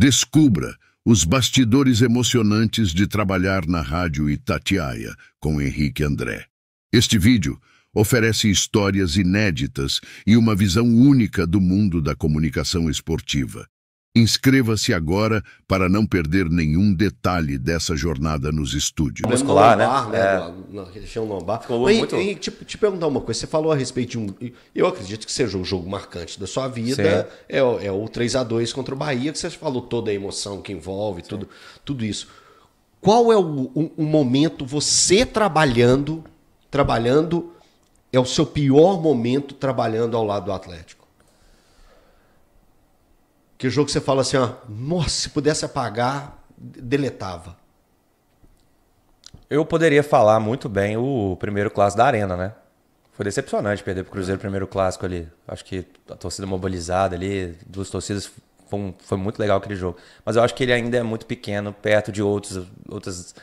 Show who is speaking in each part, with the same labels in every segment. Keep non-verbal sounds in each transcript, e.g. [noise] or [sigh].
Speaker 1: Descubra os bastidores emocionantes de trabalhar na Rádio Itatiaia com Henrique André. Este vídeo oferece histórias inéditas e uma visão única do mundo da comunicação esportiva. Inscreva-se agora para não perder nenhum detalhe dessa jornada nos estúdios. No escolar, né? né? É.
Speaker 2: Na região lombar. Mas, muito... e, te, te, perguntar uma coisa. Você falou a respeito de um... Eu acredito que seja um jogo marcante da sua vida. É, é, o 3 é a 2 contra o Bahia, que você falou toda a emoção que envolve, tudo, tudo isso. Qual é o, o, o momento você trabalhando, trabalhando, é o seu pior momento trabalhando ao lado do Atlético? Que jogo que você fala assim, ó, nossa, se pudesse apagar, deletava. Eu poderia falar muito bem o primeiro clássico da Arena, né? Foi decepcionante perder pro Cruzeiro o primeiro clássico ali. Acho que a torcida mobilizada ali, duas torcidas, foi, um, foi, muito legal aquele jogo. Mas eu acho que ele ainda é muito pequeno, perto de outros, outras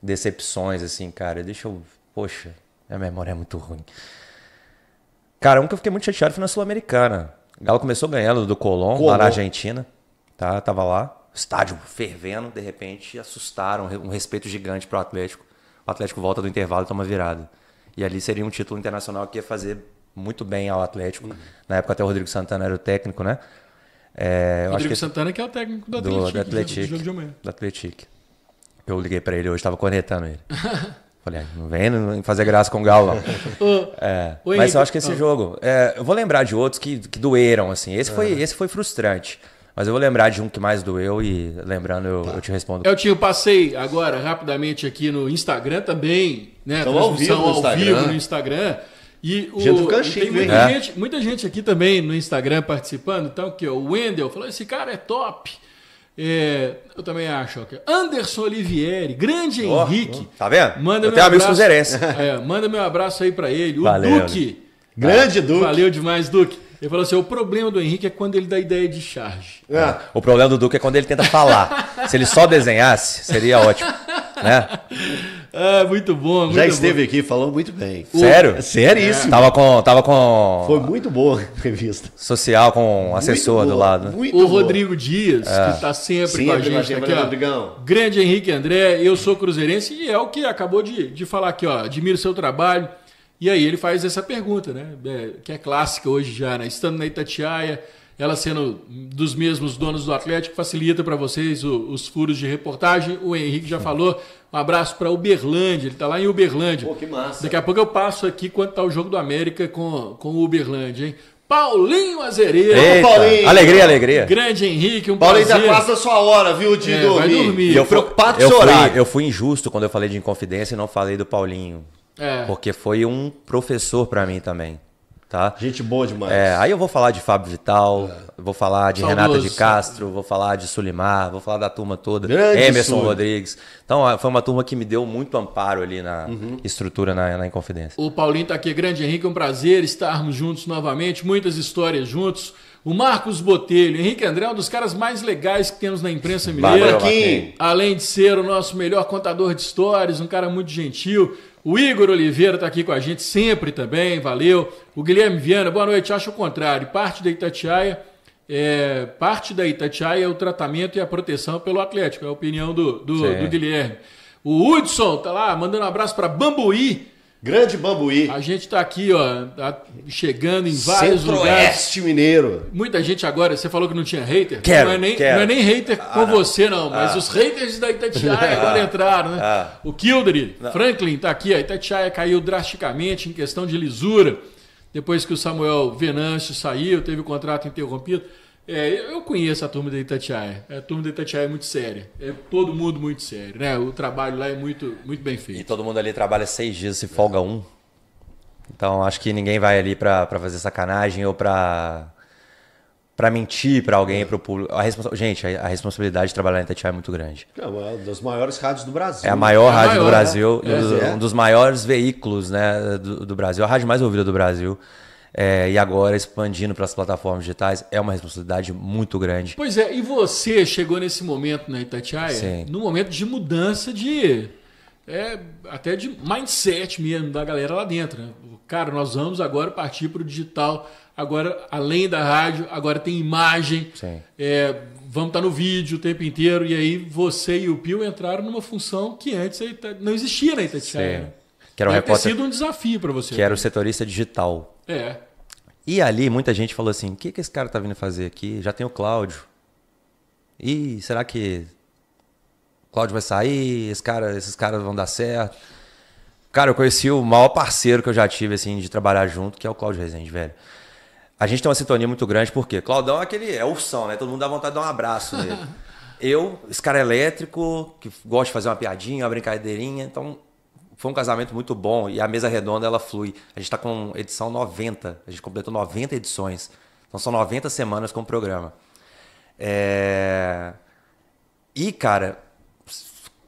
Speaker 2: decepções, assim, cara. Deixa eu. Poxa, minha memória é muito ruim. Cara, um que eu fiquei muito chateado foi na Sul-Americana. Galo começou ganhando do Colón, Colom. na Argentina. Tá, tava lá. Estádio fervendo, de repente assustaram, um respeito gigante pro Atlético. O Atlético volta do intervalo e toma virada. E ali seria um título internacional que ia fazer muito bem ao Atlético. Uhum. Na época até o Rodrigo Santana era o técnico, né? É, Rodrigo que... Santana que é o técnico do, do Atlético. Do, né? do Atlético. Eu liguei para ele hoje, estava conectando ele. [laughs] Falei, ah, não vem fazer graça com o Galo, [laughs] é, Oi, mas eu acho que esse jogo. É, eu vou lembrar de outros que, que doeram, assim. Esse foi, esse foi frustrante. Mas eu vou lembrar de um que mais doeu e lembrando eu, tá. eu te respondo.
Speaker 1: Eu te passei agora rapidamente aqui no Instagram também, né? Estamos Transmissão ao, vivo no, ao vivo no Instagram. E o, gente cantinho, tem muita, né? gente, muita gente aqui também no Instagram participando. Então, que é o Wendel falou: esse cara é top. É, eu também acho. Okay. É Anderson Olivieri, grande oh, Henrique. Oh, tá vendo? Manda eu meu tenho abraço, amigos é, Manda meu abraço aí para ele. O Valeu, Duque.
Speaker 2: Né? Grande ah, Duque. Valeu
Speaker 1: demais, Duque. Ele falou assim: o problema do Henrique é quando ele dá ideia de charge.
Speaker 2: É. É. O problema do Duque é quando ele tenta falar. Se ele só desenhasse, seria ótimo. Né?
Speaker 1: É, muito bom. Muito Já esteve bom. aqui, falou muito bem. Sério? sério É. Tava com, tava com. Foi muito boa a entrevista.
Speaker 2: Social com assessor do lado. Muito
Speaker 1: o boa. Rodrigo Dias, é. que está sempre, Sim, com a gente. aqui, Rodrigão. Grande Henrique André, eu sou cruzeirense e é o que acabou de, de falar aqui, ó. Admiro seu trabalho. E aí ele faz essa pergunta, né? É, que é clássica hoje já, né? Estando na Itatiaia, ela sendo dos mesmos donos do Atlético, facilita para vocês o, os furos de reportagem. O Henrique já falou. Um abraço para Uberlândia, ele está lá em Uberlândia. Pô, que massa. Daqui a pouco eu passo aqui quando tá o jogo do América com, com o Uberlândia, hein? Paulinho Azereira. Paulinho. Alegria, alegria. Grande Henrique, um Paulinho tá prazer. Paulinho já passa a sua hora, viu, de é, dormir. Vai dormir. E eu preocupado eu, fui,
Speaker 2: eu fui injusto quando eu falei de Inconfidência e não falei do Paulinho. É. Porque foi um professor para mim também. Tá? Gente boa demais. É, aí eu vou falar de Fábio Vital, é. vou falar de Saudoso. Renata de Castro, vou falar de Sulimar, vou falar da turma toda, Grande Emerson Sul. Rodrigues. Então foi uma turma que me deu muito amparo ali na uhum. estrutura, na, na Inconfidência.
Speaker 1: O Paulinho tá aqui. Grande Henrique, é um prazer estarmos juntos novamente, muitas histórias juntos. O Marcos Botelho, Henrique André é um dos caras mais legais que temos na imprensa mineira. Valeu, Além de ser o nosso melhor contador de histórias, um cara muito gentil. O Igor Oliveira está aqui com a gente sempre também, valeu. O Guilherme Viana, boa noite. Acho o contrário. Parte da Itatiaia, é, parte da Itatiaia é o tratamento e a proteção pelo Atlético. É a opinião do, do, do Guilherme. O Hudson tá lá, mandando um abraço para Bambuí Grande Bambuí. A gente está aqui, ó, tá chegando em vários Centro lugares. Centro-Oeste Mineiro. Muita gente agora, você falou que não tinha hater. Quero, não, é nem, quero. não é nem hater ah, com não. você, não, mas ah. os haters da Itatiaia agora [laughs] ah, entraram, né? Ah. O Kildre, Franklin está aqui, a Itatiaia caiu drasticamente em questão de lisura. Depois que o Samuel Venâncio saiu, teve o contrato interrompido. É, eu conheço a turma da Itatiaia. A turma da Itatiaia é muito séria. É todo mundo muito sério, né? O trabalho lá é muito, muito bem feito. E todo mundo
Speaker 2: ali trabalha seis dias, se folga é. um. Então acho que ninguém vai ali para fazer sacanagem ou para para mentir para alguém, é. para o público. A responsa... Gente, a, a, responsabilidade de trabalhar na Itatiaia é muito grande. É uma das maiores rádios do Brasil. É a maior é rádio maior, do né? Brasil, é. Um, dos, um, dos, maiores veículos né, do, do Brasil, a rádio mais ouvida do Brasil. É, e agora expandindo para as plataformas digitais é uma responsabilidade muito grande.
Speaker 1: Pois é, e você chegou nesse momento na né, Itatiaia, Sim. no momento de mudança de é, até de mindset mesmo da galera lá dentro. Né? Cara, nós vamos agora partir para o digital. Agora, além da rádio, agora tem imagem. É, vamos estar tá no vídeo o tempo inteiro. E aí você e o Pio entraram numa função que antes tá, não existia na né, Itatiaia. Sim. Que era repórter, ter sido um desafio para você. Que era o
Speaker 2: setorista digital. É. E ali muita gente falou assim: o que, que esse cara tá vindo fazer aqui? Já tem o Cláudio. E será que o Cláudio vai sair? Esse cara, esses caras vão dar certo? Cara, eu conheci o maior parceiro que eu já tive, assim, de trabalhar junto, que é o Cláudio Rezende, velho. A gente tem uma sintonia muito grande, porque Claudão é aquele. É ursão, né? Todo mundo dá vontade de dar um abraço nele. [laughs] eu, esse cara é elétrico, que gosta de fazer uma piadinha, uma brincadeirinha, então foi um casamento muito bom e a mesa redonda ela flui. A gente está com edição 90, a gente completou 90 edições. Então são 90 semanas com o programa. É... E, cara,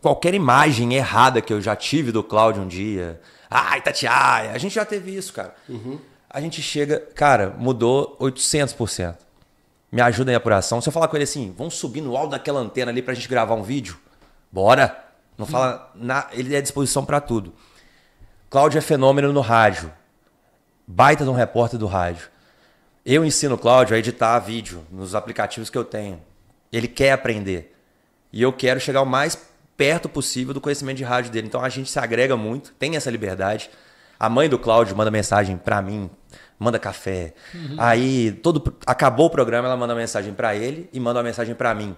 Speaker 2: qualquer imagem errada que eu já tive do Cláudio um dia. Ai, ah, Tatiaia, a gente já teve isso, cara. Uhum. A gente chega, cara, mudou 800%. Me ajuda em apuração. Se eu falar com ele assim, vamos subir no alto daquela antena ali pra gente gravar um vídeo? Bora! Não fala. Na, ele é à disposição para tudo. Cláudio é fenômeno no rádio. Baita de um repórter do rádio. Eu ensino o Cláudio a editar vídeo nos aplicativos que eu tenho. Ele quer aprender. E eu quero chegar o mais perto possível do conhecimento de rádio dele. Então a gente se agrega muito, tem essa liberdade. A mãe do Cláudio manda mensagem para mim, manda café. Uhum. Aí todo acabou o programa, ela manda mensagem para ele e manda uma mensagem para mim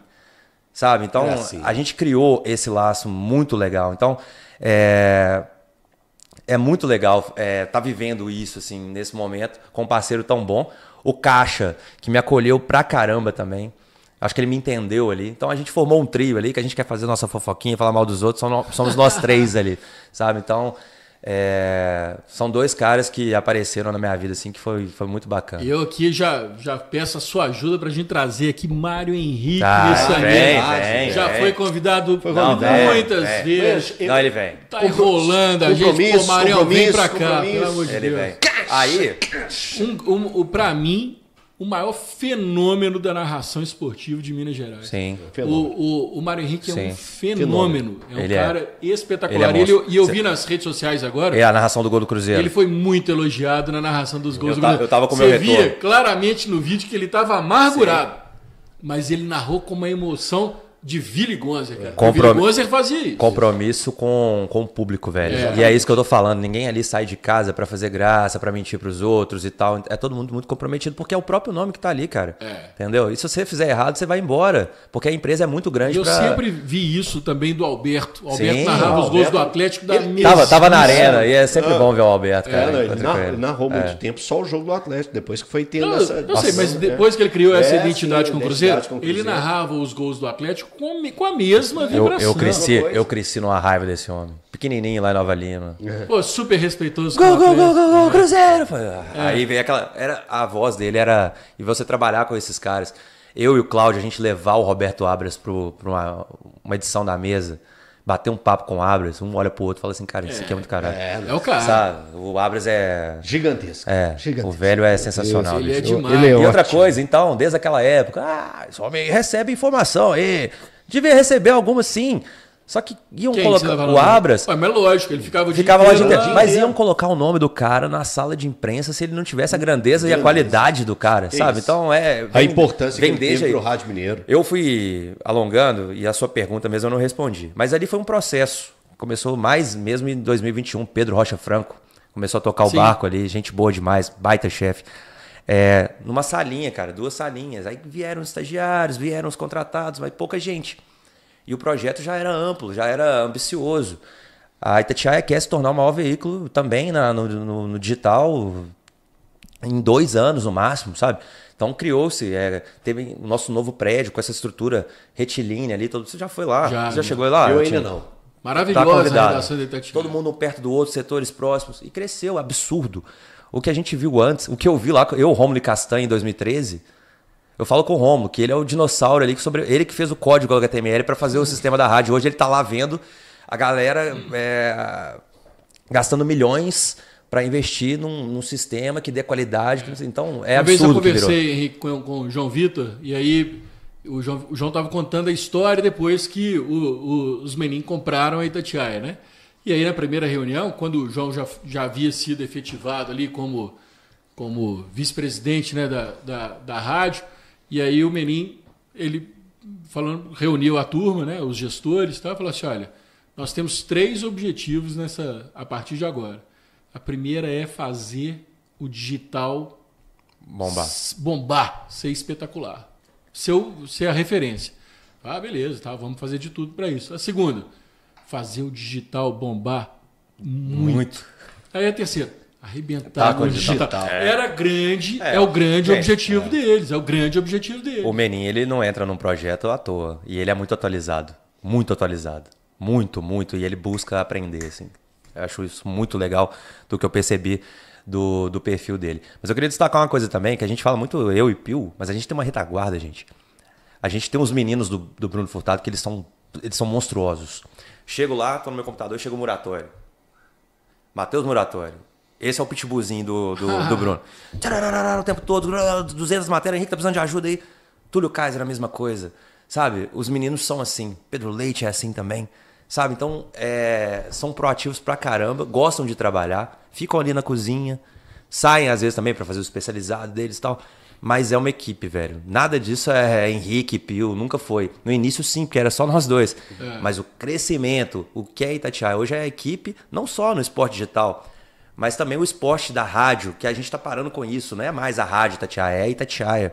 Speaker 2: sabe? Então, é assim. a gente criou esse laço muito legal. Então, é, é muito legal é, tá vivendo isso, assim, nesse momento, com um parceiro tão bom. O Caixa, que me acolheu pra caramba também. Acho que ele me entendeu ali. Então a gente formou um trio ali, que a gente quer fazer nossa fofoquinha, falar mal dos outros, somos nós três ali, [laughs] sabe? Então é, são dois caras que apareceram na minha vida, assim, que foi, foi muito bacana.
Speaker 1: Eu aqui já, já peço a sua ajuda pra gente trazer aqui Mário Henrique tá, ah, nesse vem, vem, Já vem. foi convidado, foi convidado não, muitas vem, vezes. Não, ele vem. Tá enrolando a gente. Pô, Mário vem pra cá, pelo amor de ele Deus. Vem. Aí. Um, um, um, pra mim, o maior fenômeno da narração esportiva de Minas Gerais. Sim. O, o, o Mário Henrique é Sim. é um fenômeno. fenômeno. É um ele cara é... espetacular. Ele é ele, e eu Cê... vi nas redes sociais agora. É a narração do gol do Cruzeiro. Ele foi muito elogiado na narração dos gols eu do Cruzeiro. Tá, eu tava com Você meu via claramente no vídeo que ele estava amargurado. Sim. Mas ele narrou com uma emoção de Vili Gonzer, cara. Comprom... Vili Gonzer fazia isso.
Speaker 2: Compromisso com, com o público, velho. É. E é isso que eu tô falando. Ninguém ali sai de casa para fazer graça, para mentir pros outros e tal. É todo mundo muito comprometido, porque é o próprio nome que tá ali, cara. É. Entendeu? E se você fizer errado, você vai embora. Porque a empresa é muito grande. E eu sempre
Speaker 1: vi isso também do Alberto. O Alberto Sim, narrava Alberto... os gols do Atlético da mesma. Tava, tava na arena, e é sempre ah, bom ver o Alberto, cara. É, ele, na, ele narrou muito é.
Speaker 2: tempo só o jogo do Atlético, depois que
Speaker 1: foi tendo não, essa. Não sei, mas é. depois que ele criou essa é, identidade, com, o Cruzeiro, ele narrava os gols do Atlético com, com a mesma vibração. Eu, eu cresci,
Speaker 2: eu cresci numa raiva desse homem. Pequenininho lá em Nova Lima.
Speaker 1: É. Pô, super respeitoso. Gol, gol, gol, Cruzeiro! É. Aí veio aquela. Era, a
Speaker 2: voz dele era. E você trabalhar com esses caras. Eu e o Cláudio, a gente levar o Roberto Abras para uma, uma edição da mesa bater um papo com o Abras, um olha pro outro e fala assim, cara, isso aqui é, é. muito caralho. É, é o cara. Sabe? O Abras é. Gigantesco. É. Gigantesco. O velho é sensacional. Deus, é ele é demais. Ele é e ótimo. outra coisa, então, desde aquela época, ah, homem me recebe informação aí. Devia receber algumas sim. Só que iam Quem colocar o Abras. Ué, mas é lógico, ele ficava, ficava lá de Mas iam colocar o nome do cara na sala de imprensa se ele não tivesse a grandeza Deus e a qualidade Deus. do cara, Isso. sabe? Então é. Vem, a importância vem que ele teve pro rádio mineiro. Eu fui alongando e a sua pergunta mesmo eu não respondi. Mas ali foi um processo. Começou mais mesmo em 2021, Pedro Rocha Franco. Começou a tocar Sim. o barco ali, gente boa demais, baita chefe. É, numa salinha, cara, duas salinhas. Aí vieram os estagiários, vieram os contratados, mas pouca gente. E o projeto já era amplo, já era ambicioso. A Itatiaia quer se tornar o maior veículo também na, no, no, no, digital em dois anos no máximo, sabe? Então criou-se, é, teve o nosso novo prédio com essa estrutura retilínea ali. Todo, você já foi lá? Já, já chegou lá? Eu ainda não. Maravilhosa tá a redação da Itatiaia. Todo mundo perto do outro, setores próximos. E cresceu, absurdo. O que a gente viu antes, o que eu vi lá, eu, Romulo e Castanha, em 2013, eu falo com o Romulo, que ele é o dinossauro ali, que sobre, ele que fez o código HTML para fazer o sistema da rádio. Hoje ele tá lá vendo a galera é, gastando milhões para investir num, num, sistema que dê qualidade. Que, então, é Uma absurdo. Uma vez eu conversei,
Speaker 1: Henrique, com, com o João Vitor, e aí o João, estava contando a história depois que o, o, os meninos compraram a Itatiaia, né? E aí, na primeira reunião, quando o João já, já havia sido efetivado ali como, como vice-presidente né, da, da, da rádio, e aí o Menin, ele falando, reuniu a turma, né, os gestores, tá, falou assim: olha, nós temos três objetivos nessa a partir de agora. A primeira é fazer o digital bombar, bombar ser espetacular, ser, ser a referência. Ah, beleza, tá, vamos fazer de tudo para isso. A segunda fazer o digital bombar muito. muito. Aí a terceira, arrebentar tá com o digital. digital. Tá, tá. É. Era grande, é, é o grande é, objetivo
Speaker 2: deles, é o grande objetivo deles. O Menin, ele não entra num projeto à toa, e ele é muito atualizado, muito atualizado, muito, muito, e ele busca aprender, assim. Eu acho isso muito legal do que eu percebi do, do perfil dele. Mas eu queria destacar uma coisa também, que a gente fala muito eu e Pio, mas a gente tem uma retaguarda, gente. A gente tem uns meninos do, do Bruno Furtado que eles são eles são monstruosos. Chego lá, tô no meu computador, chega o Muratório. Matheus Muratório. Esse é o pitbullzinho do, do, [laughs] do Bruno. o tempo todo, 200 matérias, Henrique tá precisando de ajuda aí. Túlio Kaiser a mesma coisa. Sabe? Os meninos são assim. Pedro Leite é assim também. Sabe? Então, é, são proativos pra caramba, gostam de trabalhar, ficam ali na cozinha, saem às vezes também para fazer o especializado deles e tal mas é uma equipe, velho. Nada disso é Henrique, Pio, nunca foi. No início, sim, porque era só nós dois. É. Mas o crescimento, o que é Itatiaia hoje é a equipe, não só no esporte digital, mas também o esporte da rádio, que a gente está parando com isso. Não é mais a rádio Itatiaia, é Itatiaia.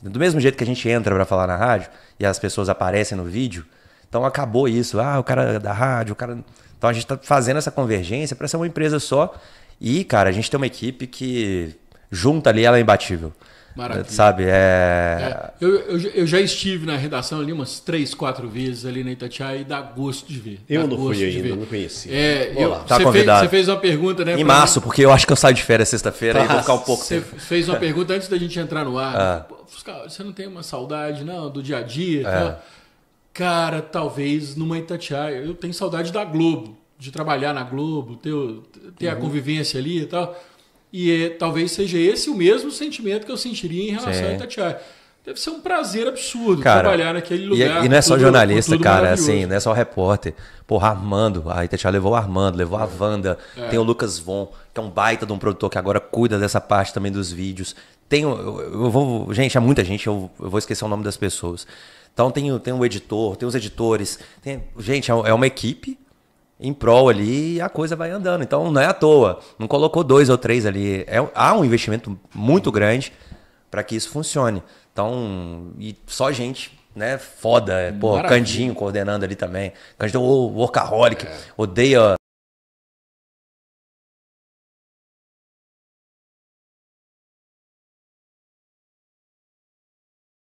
Speaker 2: Do mesmo jeito que a gente entra para falar na rádio e as pessoas aparecem no vídeo, então acabou isso. Ah, o cara da rádio, o cara. Então a gente está fazendo essa convergência para ser uma empresa só. E, cara, a gente tem uma equipe que junta ali, ela é imbatível. Maravilha. Sabe, é... é
Speaker 1: eu, eu, eu, já estive na redação ali umas três, quatro vezes ali na Itatiaia e dá gosto de ver. Eu não fui ainda, ver. não conheci. É, eu, tá você, convidado. Fez, você fez uma pergunta, né? Em março, mim? porque eu acho que eu saio de férias sexta-feira tá. e vou ficar um pouco. Você tempo. fez uma pergunta antes da gente entrar no ar. Ah. você não tem uma saudade, não, do dia a dia? É. Cara, talvez numa Itatiaia. Eu tenho saudade da Globo, de trabalhar na Globo, ter, ter uhum. a convivência ali e tal. E é, talvez seja esse o mesmo sentimento que eu sentiria em relação Sim. a Itatiaia. Deve ser um prazer absurdo cara, trabalhar naquele é- lugar. E, e não é só tudo, jornalista, cara, assim,
Speaker 2: não é só repórter. Porra, Armando, a Itatiaia levou o Armando, levou a é. Wanda, é. tem o Lucas Von, que é um baita de um produtor que agora cuida dessa parte também dos vídeos. Tem, eu, eu vou, gente, há é muita gente, eu, eu vou esquecer o nome das pessoas. Então tem, tem editor, tem os editores, tem, gente, é uma equipe em prol ali e a coisa vai andando. Então não é à toa. Não colocou dois ou três ali. É, há um investimento muito grande para que isso funcione. Então, e só gente né, foda. É, pô, Maravilha. Candinho coordenando ali também. Candinho, workaholic, é. odeia